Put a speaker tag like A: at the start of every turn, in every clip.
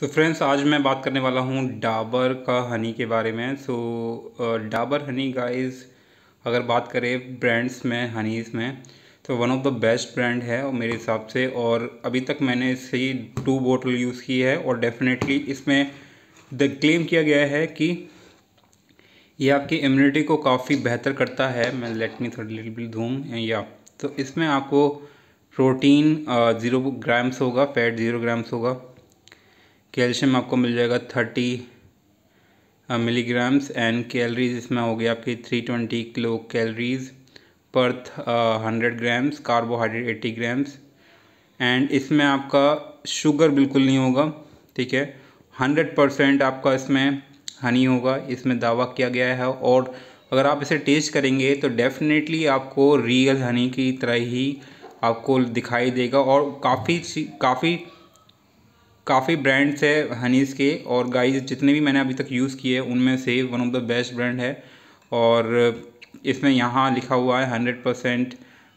A: तो फ्रेंड्स आज मैं बात करने वाला हूँ डाबर का हनी के बारे में so so, Dabur honey guys अगर बात करें ब्रांड्स में हनीज़ में तो one of the best brand है और मेरे हिसाब से और अभी तक मैंने इसे टू बोतल यूज़ की है और डेफिनेटली इसमें द क्लेम किया गया है कि ये आपकी इम्यूनिटी को काफ़ी बेहतर करता है मैं लेट मी थोड़ी लिटिल बिल धूम या तो इसमें आपको प्रोटीन ज़ीरो ग्राम्स होगा फैट ज़ीरो ग्राम्स होगा कैल्शियम आपको मिल जाएगा थर्टी मिलीग्राम्स एंड कैलरीज इसमें हो गया आपकी थ्री ट्वेंटी किलो कैलरीज पर hundred grams carbohydrate eighty grams and इसमें आपका शुगर बिल्कुल नहीं होगा ठीक है हंड्रेड परसेंट आपका इसमें हनी होगा इसमें दावा किया गया है और अगर आप इसे टेस्ट करेंगे तो डेफिनेटली आपको रियल हनी की तरह ही आपको दिखाई देगा और काफ़ी काफ़ी काफ़ी ब्रांड्स है हनीज़ के और गाइस जितने भी मैंने अभी तक यूज़ किए उनमें से one of the best brand है और इसमें यहाँ लिखा हुआ है हंड्रेड परसेंट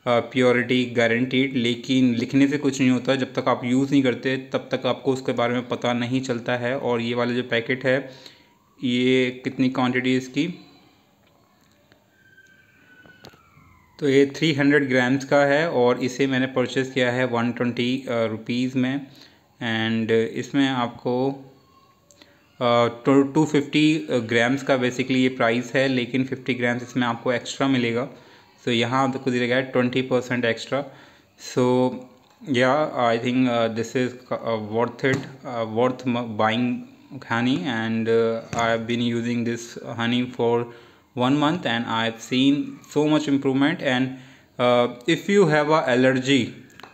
A: प्योरिटी गारंटीड लेकिन लिखने से कुछ नहीं होता जब तक आप यूज़ नहीं करते तब तक आपको उसके बारे में पता नहीं चलता है और ये वाला जो पैकेट है ये कितनी क्वान्टिटी इसकी तो ये थ्री हंड्रेड ग्राम्स का है और इसे मैंने परचेज़ किया है वन ट्वेंटी रुपीज़ में एंड uh, इसमें आपको टू फिफ्टी ग्राम्स का बेसिकली ये प्राइस है लेकिन फिफ्टी ग्राम्स इसमें आपको एक्स्ट्रा मिलेगा सो so, यहाँ आपको दिया गया है ट्वेंटी परसेंट एक्स्ट्रा सो या I think this is worth it worth buying honey and I have been using this honey for one month and I have seen so much improvement and if you have a allergy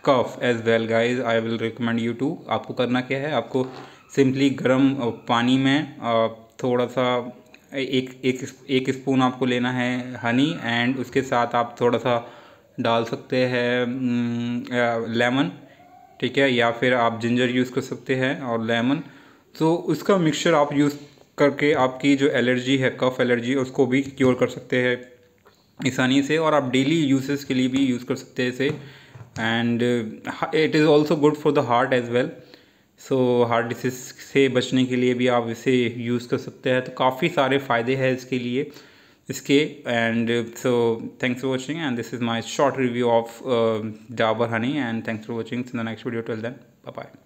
A: cough as well guys I will recommend you to आपको करना क्या है आपको simply गर्म पानी में थोड़ा सा एक एक एक स्पून आपको लेना है हनी एंड उसके साथ आप थोड़ा सा डाल सकते हैं लेमन ठीक है या फिर आप जिंजर यूज़ कर सकते हैं और लेमन तो उसका मिक्सचर आप यूज़ करके आपकी जो एलर्जी है कफ एलर्जी उसको भी क्योर कर सकते हैं आसानी से और आप डेली यूसेस के लिए भी यूज़ कर सकते हैं इसे and it is also good for the heart as well so heart disease से बचने के लिए भी आप इसे यूज़ कर सकते हैं तो काफ़ी सारे फ़ायदे हैं इसके लिए इसके and so thanks for watching and this is my short review of Dabur honey and thanks for watching in the next video till then bye